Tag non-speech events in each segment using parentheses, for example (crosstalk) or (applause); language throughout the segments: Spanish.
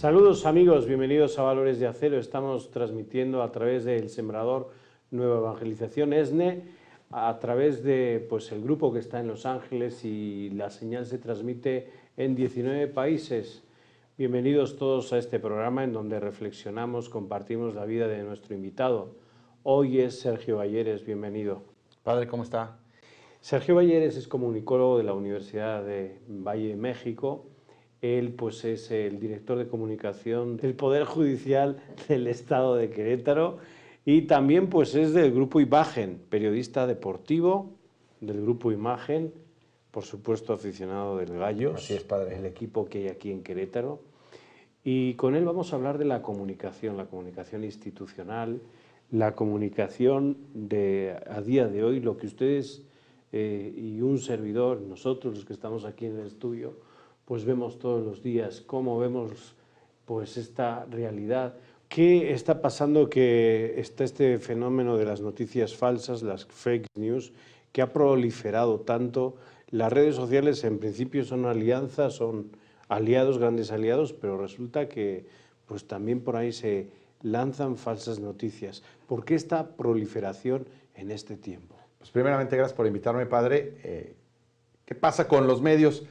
Saludos amigos, bienvenidos a Valores de Acero. Estamos transmitiendo a través del Sembrador Nueva Evangelización ESNE, a través de pues, el grupo que está en Los Ángeles y la señal se transmite en 19 países. Bienvenidos todos a este programa en donde reflexionamos, compartimos la vida de nuestro invitado. Hoy es Sergio Valleres, bienvenido. Padre, ¿cómo está? Sergio Valleres es comunicólogo de la Universidad de Valle de México él pues, es el director de comunicación del Poder Judicial del Estado de Querétaro y también pues, es del Grupo Imagen, periodista deportivo del Grupo Imagen, por supuesto aficionado del Gallo, Así es, padre. el equipo que hay aquí en Querétaro. Y con él vamos a hablar de la comunicación, la comunicación institucional, la comunicación de a día de hoy, lo que ustedes eh, y un servidor, nosotros los que estamos aquí en el estudio, pues vemos todos los días, cómo vemos pues esta realidad. ¿Qué está pasando que está este fenómeno de las noticias falsas, las fake news, que ha proliferado tanto? Las redes sociales en principio son alianzas, son aliados, grandes aliados, pero resulta que pues también por ahí se lanzan falsas noticias. ¿Por qué esta proliferación en este tiempo? Pues primeramente, gracias por invitarme, padre. Eh, ¿Qué pasa con los medios?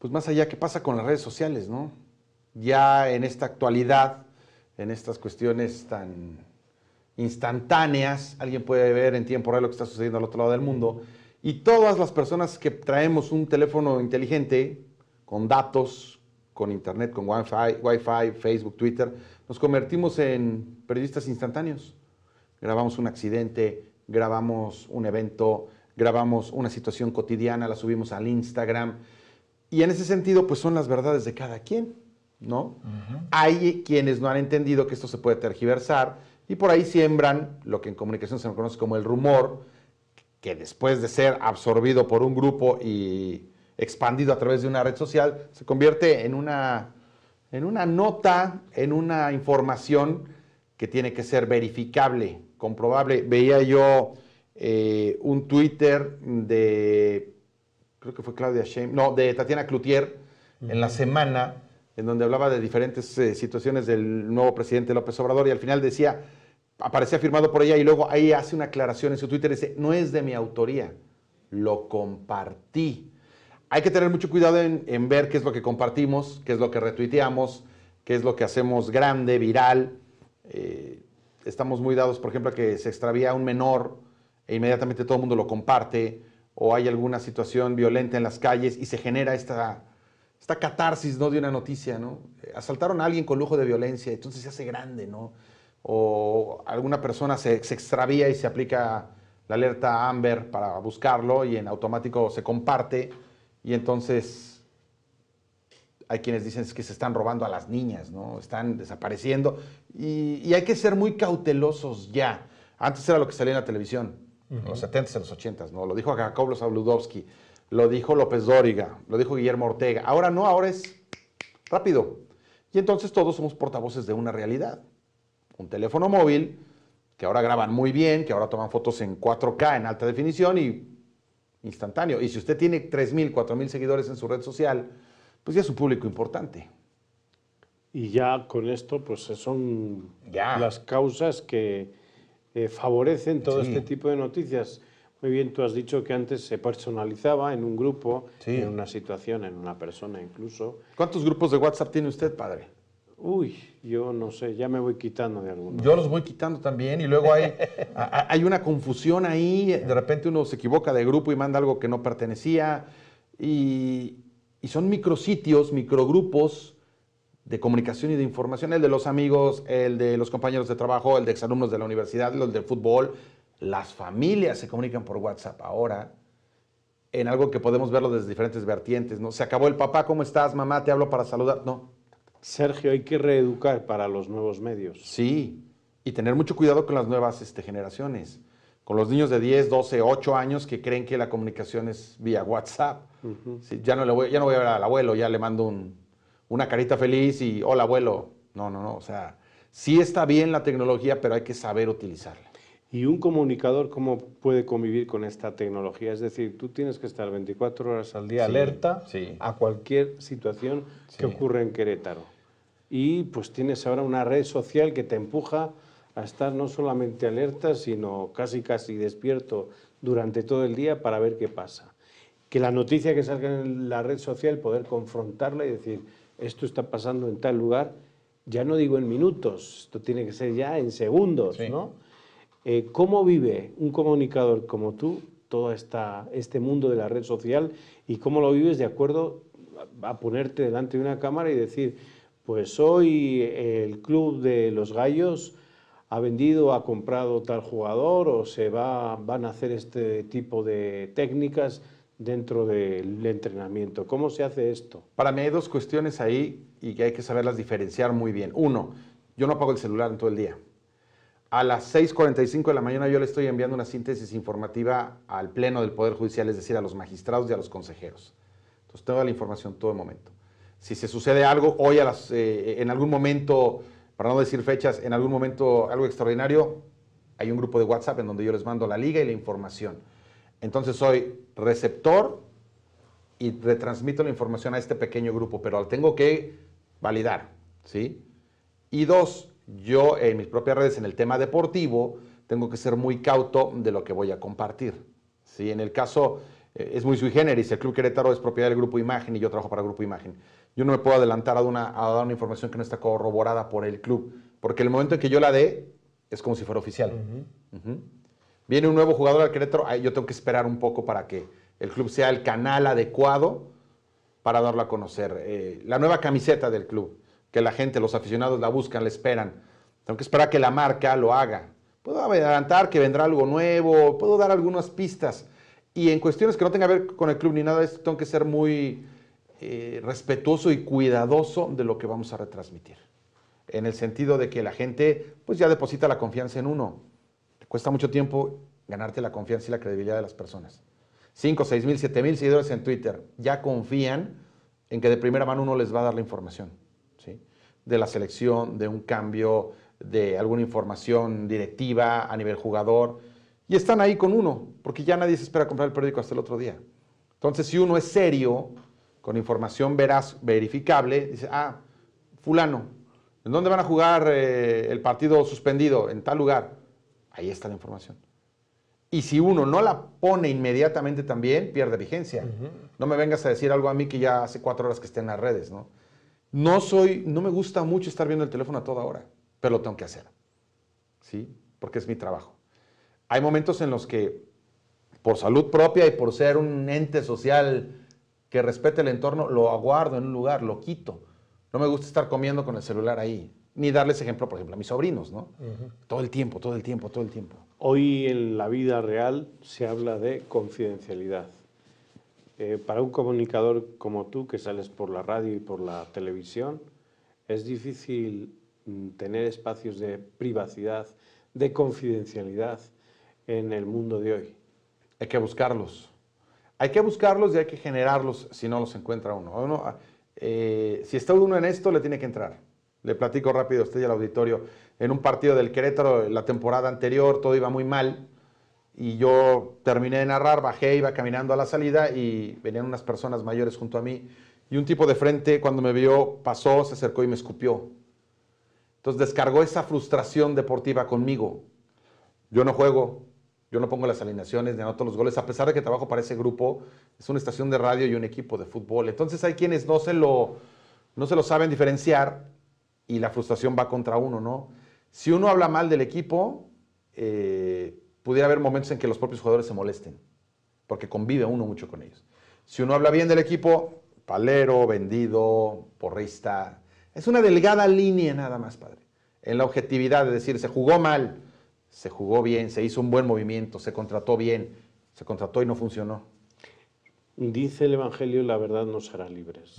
pues más allá, ¿qué pasa con las redes sociales, no? Ya en esta actualidad, en estas cuestiones tan instantáneas, alguien puede ver en tiempo real lo que está sucediendo al otro lado del mundo, y todas las personas que traemos un teléfono inteligente, con datos, con internet, con Wi-Fi, Facebook, Twitter, nos convertimos en periodistas instantáneos. Grabamos un accidente, grabamos un evento, grabamos una situación cotidiana, la subimos al Instagram, y en ese sentido, pues son las verdades de cada quien, ¿no? Hay quienes no han entendido que esto se puede tergiversar y por ahí siembran lo que en comunicación se conoce como el rumor, que después de ser absorbido por un grupo y expandido a través de una red social, se convierte en una, en una nota, en una información que tiene que ser verificable, comprobable. Veía yo eh, un Twitter de creo que fue Claudia Sheinbaum, no, de Tatiana Cloutier, en la semana, en donde hablaba de diferentes eh, situaciones del nuevo presidente López Obrador y al final decía, aparecía firmado por ella y luego ahí hace una aclaración en su Twitter, dice, no es de mi autoría, lo compartí. Hay que tener mucho cuidado en, ver qué es lo que compartimos, qué es lo que retuiteamos, qué es lo que hacemos grande, viral. Eh, estamos muy dados, por ejemplo, a que se extravía un menor e inmediatamente todo el mundo lo comparte o hay alguna situación violenta en las calles y se genera esta, esta catarsis ¿no? de una noticia, ¿no? Eh, asaltaron a alguien con lujo de violencia, entonces se hace grande, ¿no? O alguna persona se, extravía y se aplica la alerta Amber para buscarlo y en automático se comparte y entonces hay quienes dicen que se están robando a las niñas, ¿no? Están desapareciendo y hay que ser muy cautelosos ya. Antes era lo que salía en la televisión los 70s, en los 80s, ¿no? Lo dijo Jacob Zabludovsky, lo dijo López Dóriga, lo dijo Guillermo Ortega. Ahora no, ahora es rápido. Y entonces todos somos portavoces de una realidad. Un teléfono móvil, que ahora graban muy bien, que ahora toman fotos en 4K, en alta definición y instantáneo. Y si usted tiene 3.000, 4.000 seguidores en su red social, pues ya es un público importante. Y ya con esto, pues son las causas que, eh, favorecen todo este tipo de noticias. Muy bien, tú has dicho que antes se personalizaba en un grupo, en una situación, en una persona incluso. ¿Cuántos grupos de WhatsApp tiene usted, padre? Uy, yo no sé, ya me voy quitando de algunos. Yo los voy quitando también y luego hay, (laughs) hay una confusión ahí, de repente uno se equivoca de grupo y manda algo que no pertenecía y, y son micrositios, microgrupos de comunicación y de información, el de los amigos, el de los compañeros de trabajo, el de exalumnos de la universidad, el del fútbol. Las familias se comunican por WhatsApp ahora en algo que podemos verlo desde diferentes vertientes, ¿no? Se acabó el papá, ¿cómo estás, mamá? Te hablo para saludar. No. Sergio, hay que reeducar para los nuevos medios. Sí, y tener mucho cuidado con las nuevas este, generaciones, con los niños de 10, 12, 8 años que creen que la comunicación es vía WhatsApp. ya, no le voy, ya no voy a ver al abuelo, ya le mando un, una carita feliz y hola abuelo. No, no, no. O sea, sí está bien la tecnología, pero hay que saber utilizarla. ¿Y un comunicador cómo puede convivir con esta tecnología? Es decir, tú tienes que estar 24 horas al día alerta a cualquier situación que ocurra en Querétaro. Y pues tienes ahora una red social que te empuja a estar no solamente alerta, sino casi casi despierto durante todo el día para ver qué pasa. Que la noticia que salga en la red social, poder confrontarla y decir, esto está pasando en tal lugar, ya no digo en minutos, esto tiene que ser ya en segundos, ¿no? Eh, ¿Cómo vive un comunicador como tú todo esta, este mundo de la red social y cómo lo vives de acuerdo a, ponerte delante de una cámara y decir, pues hoy el club de los gallos ha vendido, ha comprado tal jugador o se van a hacer este tipo de técnicas? dentro del entrenamiento. ¿Cómo se hace esto? Para mí hay dos cuestiones ahí y que hay que saberlas diferenciar muy bien. Uno, yo no apago el celular en todo el día. A las 6.45 de la mañana yo le estoy enviando una síntesis informativa al Pleno del Poder Judicial, es decir, a los magistrados y a los consejeros. Entonces tengo la información todo el momento. Si se sucede algo hoy, a las, eh, en algún momento, para no decir fechas, en algún momento algo extraordinario, hay un grupo de WhatsApp en donde yo les mando la liga y la información. Entonces soy receptor y retransmito la información a este pequeño grupo, pero la tengo que validar, ¿sí? Y dos, yo en mis propias redes, en el tema deportivo, tengo que ser muy cauto de lo que voy a compartir, ¿sí? En el caso, eh, es muy sui generis, el Club Querétaro es propiedad del Grupo Imagen y yo trabajo para el Grupo Imagen. Yo no me puedo adelantar a, una, dar una información que no está corroborada por el club, porque el momento en que yo la dé, es como si fuera oficial. Viene un nuevo jugador al Querétaro, yo tengo que esperar un poco para que el club sea el canal adecuado para darlo a conocer. Eh, la nueva camiseta del club, que la gente, los aficionados la buscan, la esperan. Tengo que esperar que la marca lo haga. Puedo adelantar que vendrá algo nuevo, puedo dar algunas pistas. Y en cuestiones que no tengan que ver con el club ni nada de esto, tengo que ser muy eh, respetuoso y cuidadoso de lo que vamos a retransmitir. En el sentido de que la gente pues ya deposita la confianza en uno. Cuesta mucho tiempo ganarte la confianza y la credibilidad de las personas. 5, 6 mil, mil seguidores en Twitter ya confían en que de primera mano uno les va a dar la información, ¿sí? De la selección, de un cambio, de alguna información directiva a nivel jugador. Y están ahí con uno, porque ya nadie se espera comprar el periódico hasta el otro día. Entonces, si uno es serio, con información veraz, verificable, dice, ah, fulano, ¿en dónde van a jugar eh, el partido suspendido? En tal lugar. Ahí está la información. Y si uno no la pone inmediatamente también, pierde vigencia. No me vengas a decir algo a mí que ya hace cuatro horas que esté en las redes, ¿no? No soy, no me gusta mucho estar viendo el teléfono a toda hora, pero lo tengo que hacer, ¿sí? Porque es mi trabajo. Hay momentos en los que, por salud propia y por ser un ente social que respete el entorno, lo aguardo en un lugar, lo quito. No me gusta estar comiendo con el celular ahí ni darles ejemplo, por ejemplo, a mis sobrinos, ¿no? Todo el tiempo, todo el tiempo, todo el tiempo. Hoy en la vida real se habla de confidencialidad. Eh, para un comunicador como tú, que sales por la radio y por la televisión, es difícil mm, tener espacios de privacidad, de confidencialidad en el mundo de hoy. Hay que buscarlos. Hay que buscarlos y hay que generarlos si no los encuentra uno. Ah, eh, si está uno en esto, le tiene que entrar le platico rápido a usted y al auditorio. En un partido del Querétaro, la temporada anterior, todo iba muy mal. Y yo terminé de narrar, bajé, iba caminando a la salida y venían unas personas mayores junto a mí. Y un tipo de frente, cuando me vio, pasó, se acercó y me escupió. Entonces descargó esa frustración deportiva conmigo. Yo no juego, yo no pongo las alineaciones, ni anoto los goles, a pesar de que trabajo para ese grupo, es una estación de radio y un equipo de fútbol. Entonces hay quienes no se lo, no se lo saben diferenciar y la frustración va contra uno, ¿no? Si uno habla mal del equipo, eh, pudiera haber momentos en que los propios jugadores se molesten, porque convive uno mucho con ellos. Si uno habla bien del equipo, palero, vendido, porrista, es una delgada línea nada más, padre. En la objetividad de decir, se jugó mal, se jugó bien, se hizo un buen movimiento, se contrató bien, se contrató y no funcionó Dice el Evangelio, la verdad nos hará libres.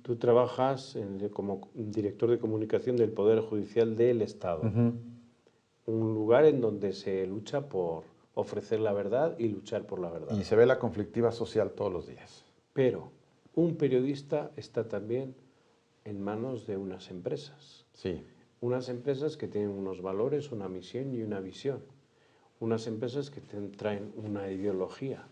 Tú trabajas como director de comunicación del Poder Judicial del Estado, un lugar en donde se lucha por ofrecer la verdad y luchar por la verdad. Y se ve la conflictiva social todos los días. Pero un periodista está también en manos de unas empresas. Sí. Unas empresas que tienen unos valores, una misión y una visión. Unas empresas que traen una ideología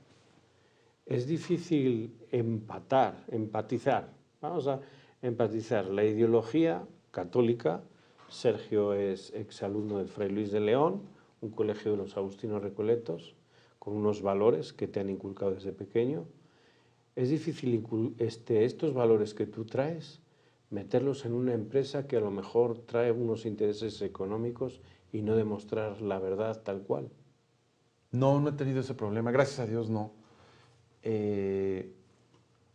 es difícil empatar, empatizar. Vamos a empatizar la ideología católica. Sergio es exalumno del Fray Luis de León, un colegio de los agustinos recoletos, con unos valores que te han inculcado desde pequeño. Es difícil este, estos valores que tú traes meterlos en una empresa que a lo mejor trae unos intereses económicos y no demostrar la verdad tal cual. No, no he tenido ese problema. Gracias a Dios, no. Eh,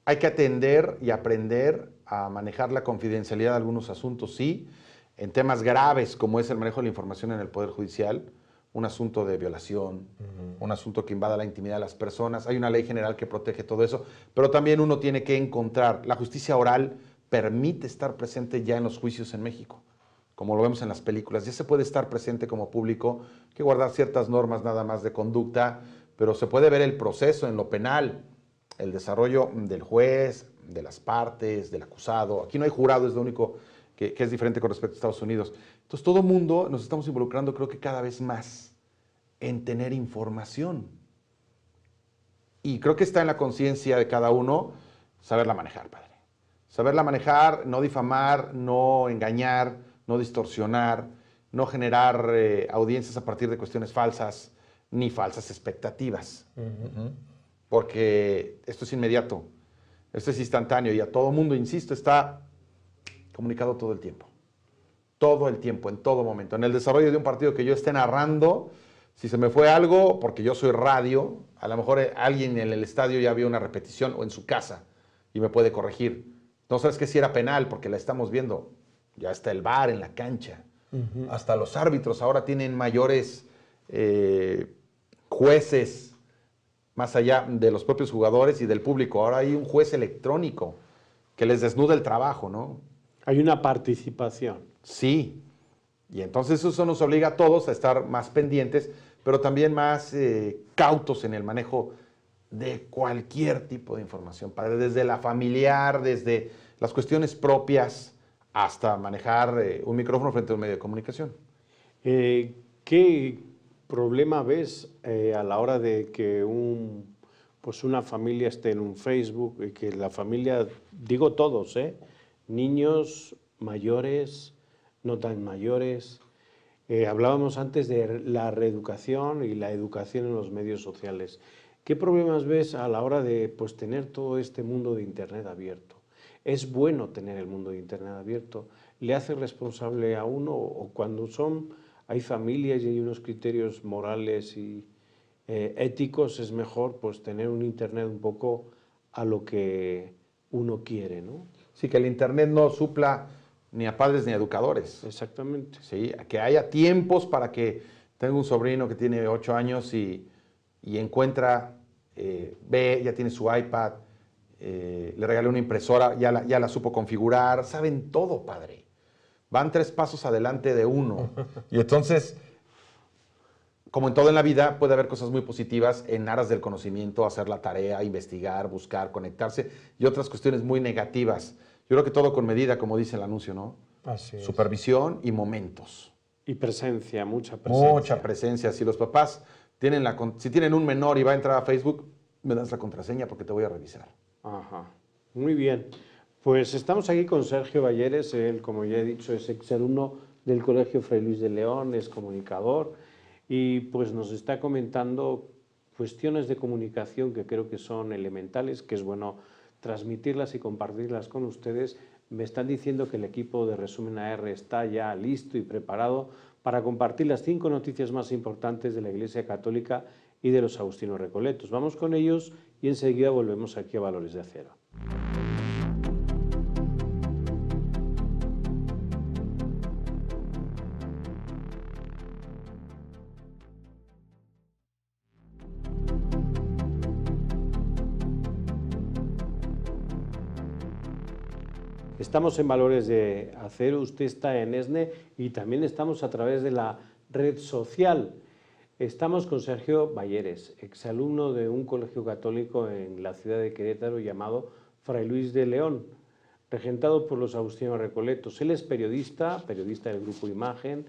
hay que atender y aprender a manejar la confidencialidad de algunos asuntos, sí, en temas graves como es el manejo de la información en el Poder Judicial, un asunto de violación, un asunto que invada la intimidad de las personas. Hay una ley general que protege todo eso, pero también uno tiene que encontrar, la justicia oral permite estar presente ya en los juicios en México, como lo vemos en las películas, ya se puede estar presente como público, que guardar ciertas normas nada más de conducta, pero se puede ver el proceso en lo penal, el desarrollo del juez, de las partes, del acusado. Aquí no hay jurado, es lo único que, es diferente con respecto a Estados Unidos. Entonces todo mundo nos estamos involucrando creo que cada vez más en tener información. Y creo que está en la conciencia de cada uno saberla manejar, padre. Saberla manejar, no difamar, no engañar, no distorsionar, no generar eh, audiencias a partir de cuestiones falsas ni falsas expectativas. Porque esto es inmediato, esto es instantáneo y a todo mundo, insisto, está comunicado todo el tiempo. Todo el tiempo, en todo momento. En el desarrollo de un partido que yo esté narrando, si se me fue algo, porque yo soy radio, a lo mejor eh, alguien en el estadio ya vio una repetición o en su casa y me puede corregir. No sabes que si era penal, porque la estamos viendo. Ya está el bar en la cancha. Hasta los árbitros ahora tienen mayores eh, jueces, más allá de los propios jugadores y del público. Ahora hay un juez electrónico que les desnuda el trabajo, ¿no? Hay una participación. Sí. Y entonces eso nos obliga a todos a estar más pendientes, pero también más eh, cautos en el manejo de cualquier tipo de información, desde la familiar, desde las cuestiones propias, hasta manejar eh, un micrófono frente a un medio de comunicación. Eh, ¿qué, problema ves eh, a la hora de que un, pues una familia esté en un Facebook y eh, que la familia, digo todos, eh, niños mayores, no tan mayores? Eh, hablábamos antes de la reeducación y la educación en los medios sociales. ¿Qué problemas ves a la hora de pues, tener todo este mundo de Internet abierto? ¿Es bueno tener el mundo de Internet abierto? ¿Le hace responsable a uno o cuando son hay familias y hay unos criterios morales y eh, éticos, es mejor pues tener un Internet un poco a lo que uno quiere, ¿no? Sí, que el Internet no supla ni a padres ni a educadores. Exactamente. Sí, que haya tiempos para que tengo un sobrino que tiene 8 años y, y encuentra, eh, ve, ya tiene su iPad, eh, le regalé una impresora, ya la, ya la supo configurar, saben todo, padre van tres pasos adelante de uno. (laughs) y entonces, como en todo en la vida, puede haber cosas muy positivas en aras del conocimiento, hacer la tarea, investigar, buscar, conectarse y otras cuestiones muy negativas. Yo creo que todo con medida, como dice el anuncio, ¿no? Así Supervisión y momentos. Y presencia, mucha presencia. Mucha presencia. Si los papás tienen la, si tienen un menor y va a entrar a Facebook, me das la contraseña porque te voy a revisar. Ajá. Muy bien. Pues estamos aquí con Sergio Valleres, él, como ya he dicho, es exalumno del Colegio Fray Luis de León, es comunicador y pues nos está comentando cuestiones de comunicación que creo que son elementales, que es bueno transmitirlas y compartirlas con ustedes. Me están diciendo que el equipo de Resumen AR está ya listo y preparado para compartir las cinco noticias más importantes de la Iglesia Católica y de los agustinos recoletos. Vamos con ellos y enseguida volvemos aquí a Valores de Acero. Estamos en Valores de Acero, usted está en ESNE y también estamos a través de la red social. Estamos con Sergio Balleres, exalumno de un colegio católico en la ciudad de Querétaro llamado Fray Luis de León, regentado por los agustinos recoletos. Él es periodista, periodista del grupo Imagen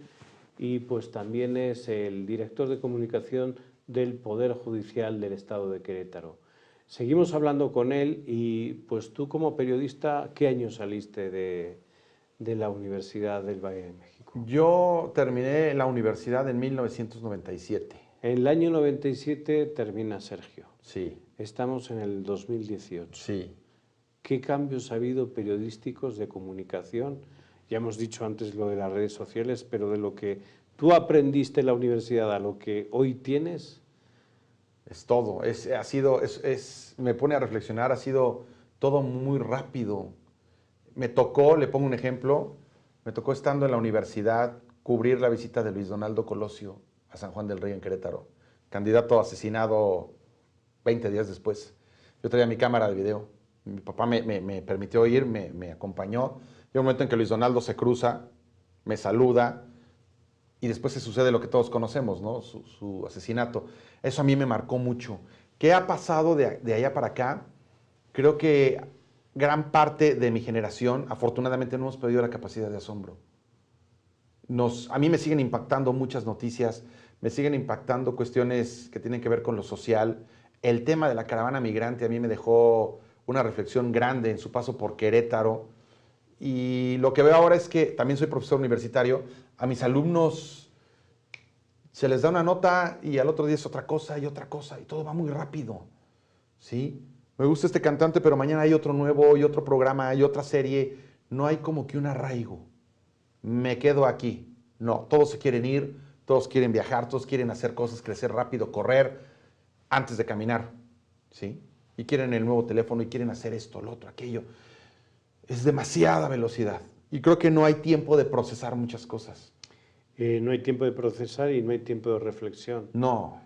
y pues también es el director de comunicación del Poder Judicial del Estado de Querétaro. Seguimos hablando con él y pues tú como periodista, ¿qué año saliste de, de la Universidad del Valle de México? Yo terminé la universidad en 1997. En el año 97 termina Sergio. Sí. Estamos en el 2018. Sí. ¿Qué cambios ha habido periodísticos de comunicación? Ya hemos dicho antes lo de las redes sociales, pero de lo que tú aprendiste en la universidad a lo que hoy tienes, es todo. ha sido, me pone a reflexionar, ha sido todo muy rápido. Me tocó, le pongo un ejemplo, me tocó estando en la universidad cubrir la visita de Luis Donaldo Colosio a San Juan del Río en Querétaro, candidato asesinado 20 días después. Yo traía mi cámara de video. Mi papá me, permitió ir, me, me acompañó. Y un momento en que Luis Donaldo se cruza, me saluda, y después se sucede lo que todos conocemos, Su, asesinato. Eso a mí me marcó mucho. ¿Qué ha pasado de, de allá para acá? Creo que gran parte de mi generación, afortunadamente, no hemos perdido la capacidad de asombro. Nos, a mí me siguen impactando muchas noticias, me siguen impactando cuestiones que tienen que ver con lo social. El tema de la caravana migrante a mí me dejó una reflexión grande en su paso por Querétaro. Y lo que veo ahora es que también soy profesor universitario a mis alumnos se les da una nota y al otro día es otra cosa y otra cosa y todo va muy rápido. ¿Sí? Me gusta este cantante, pero mañana hay otro nuevo y otro programa y otra serie. No hay como que un arraigo. Me quedo aquí. No, todos se quieren ir, todos quieren viajar, todos quieren hacer cosas, crecer rápido, correr antes de caminar. ¿Sí? Y quieren el nuevo teléfono y quieren hacer esto, lo otro, aquello. Es demasiada velocidad. Y creo que no hay tiempo de procesar muchas cosas. Eh, no hay tiempo de procesar y no hay tiempo de reflexión. Eh, no,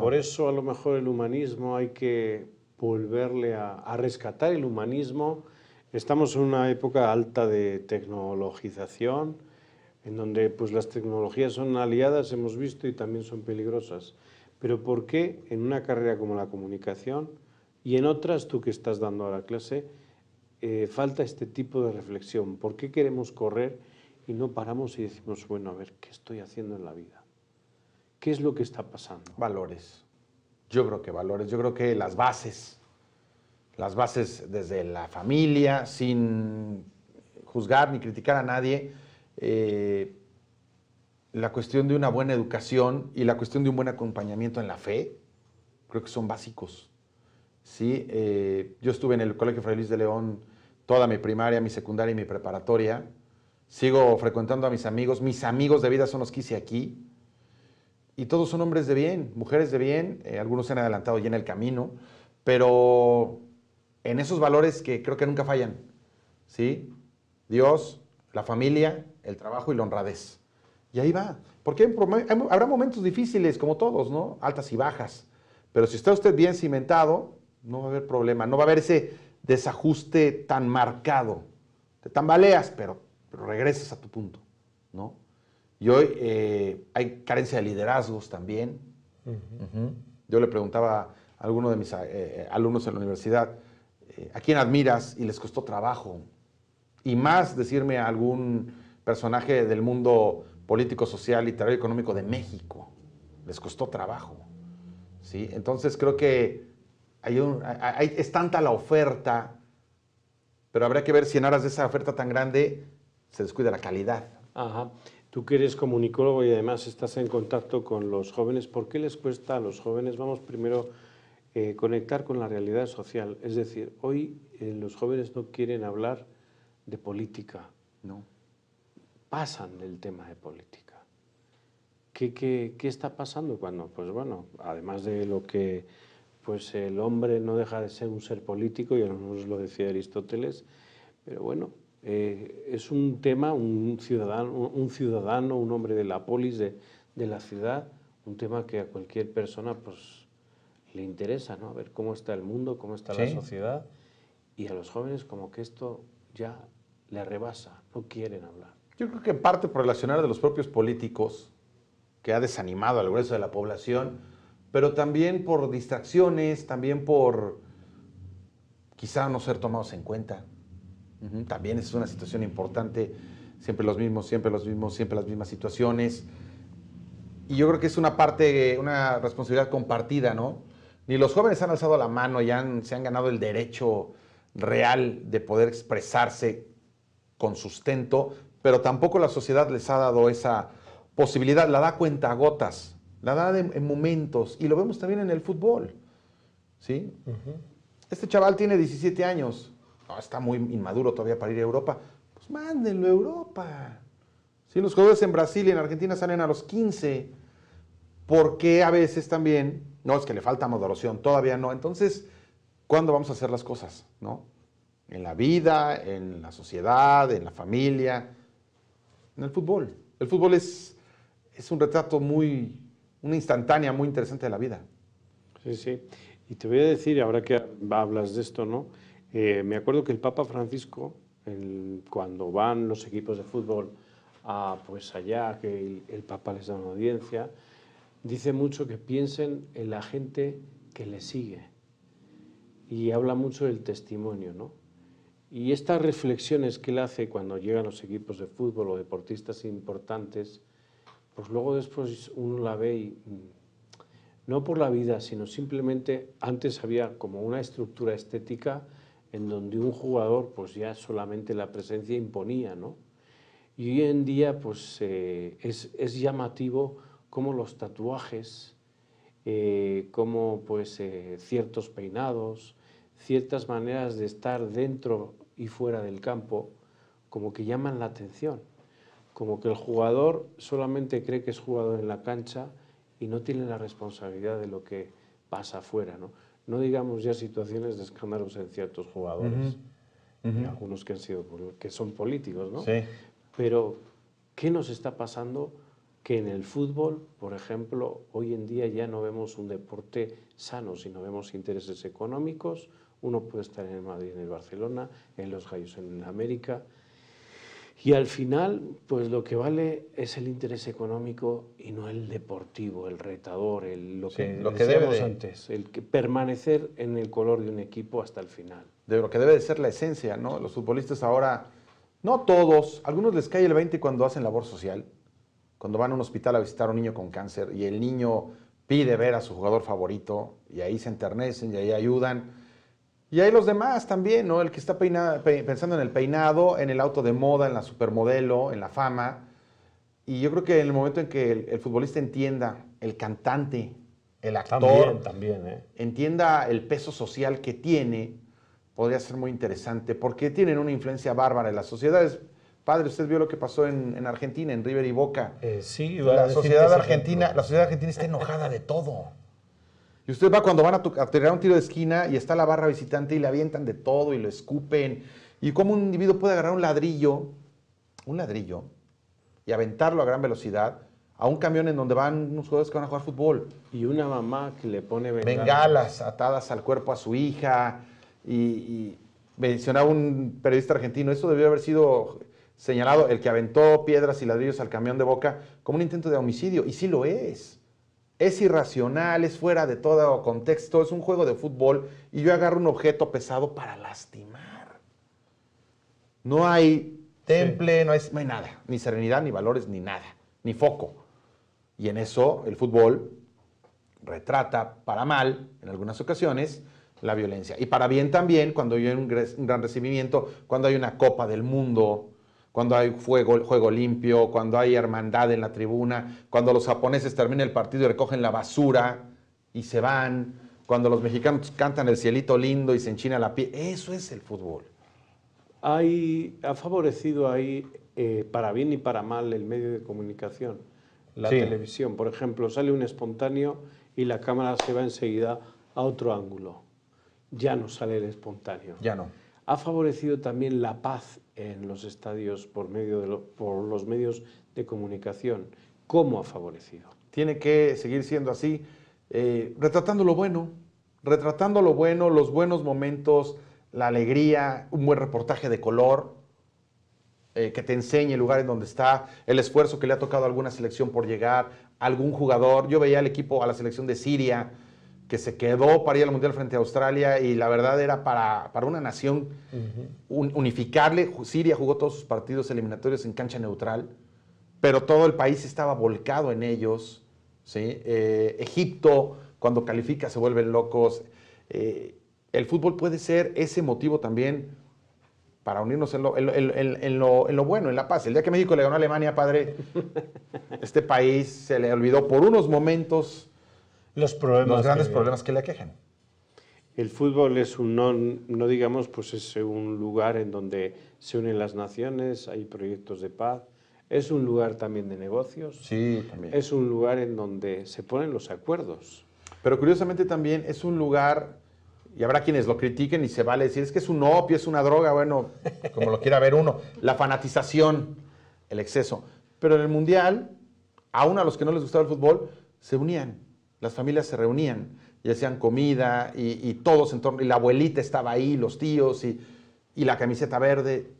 Por eso a lo mejor el humanismo hay que volverle a, a, rescatar el humanismo. Estamos en una época alta de tecnologización, en donde pues, las tecnologías son aliadas, hemos visto, y también son peligrosas. Pero ¿por qué en una carrera como la comunicación y en otras, tú que estás dando ahora clase, eh, falta este tipo de reflexión. ¿Por qué queremos correr y no paramos y decimos, bueno, a ver, ¿qué estoy haciendo en la vida? ¿Qué es lo que está pasando? Valores. Yo creo que valores, yo creo que las bases, las bases desde la familia, sin juzgar ni criticar a nadie, eh, la cuestión de una buena educación y la cuestión de un buen acompañamiento en la fe, creo que son básicos. ¿sí? Eh, yo estuve en el Colegio Fray Luis de León toda mi primaria, mi secundaria y mi preparatoria. Sigo frecuentando a mis amigos. Mis amigos de vida son los que hice aquí. Y todos son hombres de bien, mujeres de bien. Eh, algunos se han adelantado ya en el camino. Pero en esos valores que creo que nunca fallan. ¿Sí? Dios, la familia, el trabajo y la honradez. Y ahí va. Porque habrá momentos difíciles, como todos, ¿no? Altas y bajas. Pero si está usted bien cimentado, no va a haber problema. No va a haber ese desajuste tan marcado. Te tambaleas, pero, pero regresas a tu punto, ¿no? Y hoy eh, hay carencia de liderazgos también. Yo le preguntaba a alguno de mis eh, eh, alumnos en la universidad, ¿a quién admiras? Y les costó trabajo. Y más decirme a algún personaje del mundo político, social, literario, económico de México. Les costó trabajo. ¿sí? Entonces creo que hay un, es tanta la oferta, pero habría que ver si en aras de esa oferta tan grande se descuida la calidad. Ajá. Tú que eres comunicólogo y además estás en contacto con los jóvenes, ¿por qué les cuesta a los jóvenes, vamos primero, eh, conectar con la realidad social? Es decir, hoy eh, los jóvenes no quieren hablar de política. No. Pasan del tema de política. ¿Qué, qué, qué está pasando cuando, pues bueno, además de lo que pues el hombre no deja de ser un ser político, ya nos lo decía Aristóteles, pero bueno, eh, es un tema, un ciudadano, un ciudadano, un hombre de la polis, de, la ciudad, un tema que a cualquier persona pues le interesa, ¿no? A ver cómo está el mundo, cómo está la sociedad, y a los jóvenes como que esto ya le rebasa, no quieren hablar. Yo creo que en parte por el accionar de los propios políticos, que ha desanimado al grueso de la población, pero también por distracciones, también por quizá no ser tomados en cuenta. También es una situación importante, siempre los mismos, siempre los mismos, siempre las mismas situaciones. Y yo creo que es una parte, una responsabilidad compartida, ¿no? Ni los jóvenes han alzado la mano y han, se han ganado el derecho real de poder expresarse con sustento, pero tampoco la sociedad les ha dado esa posibilidad, la da cuenta a gotas. La edad en momentos. Y lo vemos también en el fútbol. ¿Sí? Este chaval tiene 17 años. está muy inmaduro todavía para ir a Europa. Pues mándenlo a Europa. Si Los jugadores en Brasil y en Argentina salen a los 15. Porque a veces también. No, es que le falta moderación. todavía no. Entonces, ¿cuándo vamos a hacer las cosas? ¿No? En la vida, en la sociedad, en la familia, en el fútbol. El fútbol es, es un retrato muy una instantánea muy interesante de la vida. Sí, sí. Y te voy a decir, ahora que hablas de esto, ¿no? Eh, me acuerdo que el Papa Francisco, cuando van los equipos de fútbol a, pues allá, que el, Papa les da una audiencia, dice mucho que piensen en la gente que le sigue. Y habla mucho del testimonio, ¿no? Y estas reflexiones que él hace cuando llegan los equipos de fútbol o deportistas importantes, pues luego después uno la ve y mm, no por la vida, sino simplemente antes había como una estructura estética en donde un jugador pues ya solamente la presencia imponía, ¿no? Y hoy en día pues eh, es, llamativo cómo los tatuajes, como eh, cómo pues eh, ciertos peinados, ciertas maneras de estar dentro y fuera del campo, como que llaman la atención como que el jugador solamente cree que es jugador en la cancha y no tiene la responsabilidad de lo que pasa afuera, ¿no? digamos ya situaciones de escándalos en ciertos jugadores, algunos que han sido que son políticos, ¿no? Sí. Pero ¿qué nos está pasando que en el fútbol, por ejemplo, hoy en día ya no vemos un deporte sano, sino vemos intereses económicos? Uno puede estar en el Madrid, en el Barcelona, en los Gallos en América, y al final, pues lo que vale es el interés económico y no el deportivo, el retador, el, lo, que lo antes, el que permanecer en el color de un equipo hasta el final. De lo que debe de ser la esencia, ¿no? Los futbolistas ahora, no todos, algunos les cae el 20 cuando hacen labor social, cuando van a un hospital a visitar a un niño con cáncer y el niño pide ver a su jugador favorito y ahí se enternecen y ahí ayudan y hay los demás también, ¿no? El que está pensando en el peinado, en el auto de moda, en la supermodelo, en la fama. Y yo creo que en el momento en que el, futbolista entienda, el cantante, el actor, también, ¿eh? entienda el peso social que tiene, podría ser muy interesante, porque tienen una influencia bárbara en las sociedades. Padre, usted vio lo que pasó en, Argentina, en River y Boca. Eh, sí, la sociedad argentina, la sociedad argentina está enojada de todo. Y usted va cuando van a, tirar un tiro de esquina y está la barra visitante y le avientan de todo y lo escupen. Y cómo un individuo puede agarrar un ladrillo, un ladrillo, y aventarlo a gran velocidad a un camión en donde van unos jugadores que van a jugar fútbol. Y una mamá que le pone bengalas, atadas al cuerpo a su hija. Y, y mencionaba un periodista argentino, eso debió haber sido señalado, el que aventó piedras y ladrillos al camión de boca, como un intento de homicidio. Y sí lo es. Es irracional, es fuera de todo contexto, es un juego de fútbol y yo agarro un objeto pesado para lastimar. No hay temple, no hay nada, ni serenidad, ni valores, ni nada, ni foco. Y en eso el fútbol retrata para mal, en algunas ocasiones, la violencia. Y para bien también, cuando hay un gran recibimiento, cuando hay una Copa del Mundo, cuando hay juego, juego limpio, cuando hay hermandad en la tribuna, cuando los japoneses terminan el partido y recogen la basura y se van, cuando los mexicanos cantan el cielito lindo y se enchina la piel. Eso es el fútbol. Hay, ha favorecido ahí, eh, para bien y para mal, el medio de comunicación, la televisión. Por ejemplo, sale un espontáneo y la cámara se va enseguida a otro ángulo. Ya no sale el espontáneo. Ya no. Ha favorecido también la paz en los estadios por, medio de por los medios de comunicación. ¿Cómo ha favorecido? Tiene que seguir siendo así, eh, retratando lo bueno, retratando lo bueno, los buenos momentos, la alegría, un buen reportaje de color, eh, que te enseñe el lugar en donde está, el esfuerzo que le ha tocado a alguna selección por llegar, algún jugador. Yo veía al equipo, a la selección de Siria, que se quedó para ir al Mundial frente a Australia y la verdad era para, una nación unificable Siria jugó todos sus partidos eliminatorios en cancha neutral, pero todo el país estaba volcado en ellos. ¿sí? Eh, Egipto, cuando califica, se vuelven locos. Eh, el fútbol puede ser ese motivo también para unirnos en lo, en lo, bueno, en la paz. El día que México le ganó a Alemania, padre, (laughs) este país se le olvidó por unos momentos los, grandes problemas que le aquejan. El fútbol es un, no, digamos, pues es un lugar en donde se unen las naciones, hay proyectos de paz, es un lugar también de negocios. Sí, Es un lugar en donde se ponen los acuerdos. Pero curiosamente también es un lugar, y habrá quienes lo critiquen y se vale decir, es que es un opio, es una droga, bueno, como lo quiera ver uno, la fanatización, el exceso. Pero en el Mundial, aún a los que no les gustaba el fútbol, se unían. Las familias se reunían y hacían comida y, todos en torno, y la abuelita estaba ahí, los tíos y, la camiseta verde.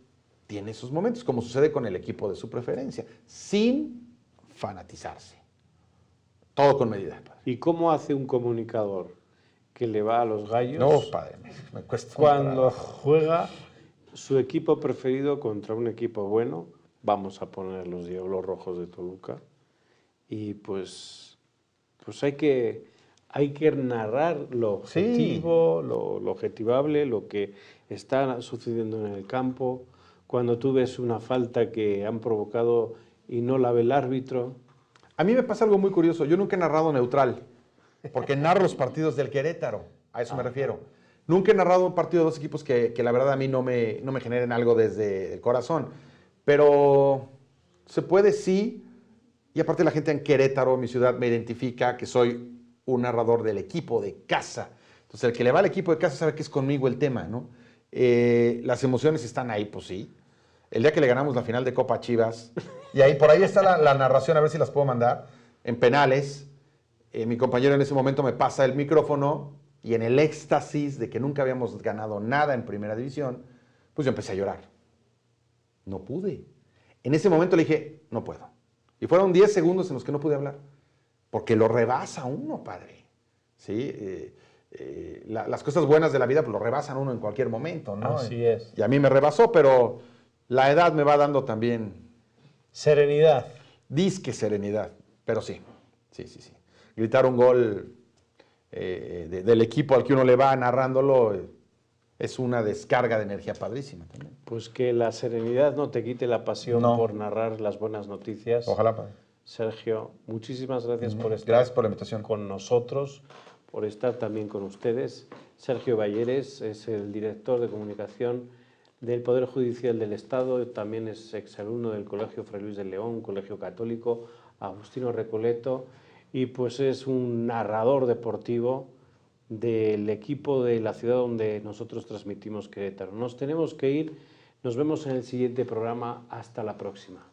Tiene esos momentos, como sucede con el equipo de su preferencia, sin fanatizarse. Todo con medida. Padre. ¿Y cómo hace un comunicador que le va a los gallos? No, padre, me, cuesta. Cuando juega su equipo preferido contra un equipo bueno, vamos a poner los Diablos Rojos de Toluca, y pues pues hay que, hay que narrar lo objetivo, lo, objetivable, lo que está sucediendo en el campo. Cuando tú ves una falta que han provocado y no la ve el árbitro. A mí me pasa algo muy curioso. Yo nunca he narrado neutral, porque narro los partidos del Querétaro. A eso me refiero. Nunca he narrado un partido de dos equipos que, la verdad a mí no no me generen algo desde el corazón. Pero se puede sí y aparte la gente en Querétaro, mi ciudad, me identifica que soy un narrador del equipo de casa. Entonces el que le va al equipo de casa sabe que es conmigo el tema, ¿no? Eh, las emociones están ahí, pues sí. El día que le ganamos la final de Copa Chivas, y ahí por ahí está la, narración, a ver si las puedo mandar, en penales. Eh, mi compañero en ese momento me pasa el micrófono y en el éxtasis de que nunca habíamos ganado nada en primera división, pues yo empecé a llorar. No pude. En ese momento le dije, no puedo. Y fueron 10 segundos en los que no pude hablar, porque lo rebasa uno, padre. ¿Sí? Eh, eh, las cosas buenas de la vida pues, lo rebasan uno en cualquier momento, ¿no? Así es. Y a mí me rebasó, pero la edad me va dando también... Serenidad. Disque serenidad, pero sí, sí, sí, sí. Gritar un gol eh, del equipo al que uno le va narrándolo es una descarga de energía padrísima también. Pues que la serenidad no te quite la pasión por narrar las buenas noticias. Ojalá, padre. Sergio, muchísimas gracias por estar gracias por la invitación. con nosotros, por estar también con ustedes. Sergio Balleres es el director de comunicación del Poder Judicial del Estado, también es exalumno del Colegio Fray Luis de León, Colegio Católico, Agustino Recoleto, y pues es un narrador deportivo del equipo de la ciudad donde nosotros transmitimos Querétaro. Nos tenemos que ir, nos vemos en el siguiente programa, hasta la próxima.